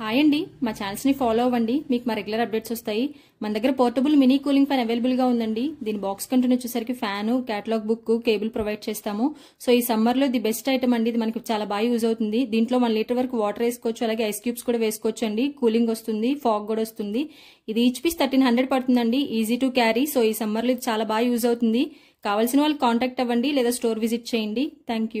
hi అండి మా ఛానల్స్ని follow అవ్వండి మీకు మా రెగ్యులర్ అప్డేట్స్ వస్తాయి మన దగ్గర పోర్టబుల్ మినీ కూలింగ్ ఫ్యాన్ అవైలబుల్గా ఉందండి దీని బాక్స్ కంటూనే వచ్చేసరికి fan catalogue book cable provide చేస్తాము సో ఈ సమ్మర్లో ది బెస్ట్ ఐటమ్ అండి ఇది మనకి చాలా బాగా యూజ్ అవుతుంది దీంట్లో వన్ లీటర్ వరకు వాటర్ వేసుకోవచ్చు అలాగే ఐస్ క్యూబ్స్ కూడా వేసుకోవచ్చు అండి కూలింగ్ వస్తుంది ఫాగ్ కూడా వస్తుంది ఇది ఈచ్ పీస్ థర్టీన్ హండ్రెడ్ పడుతుందండి ఈజీ టు క్యారీ సో ఈ సమ్మర్లో ఇది చాలా బాగా యూజ్ అవుతుంది కావాల్సిన వాళ్ళు కాంటాక్ట్ అవ్వండి లేదా స్టోర్ విజిట్ చేయండి థ్యాంక్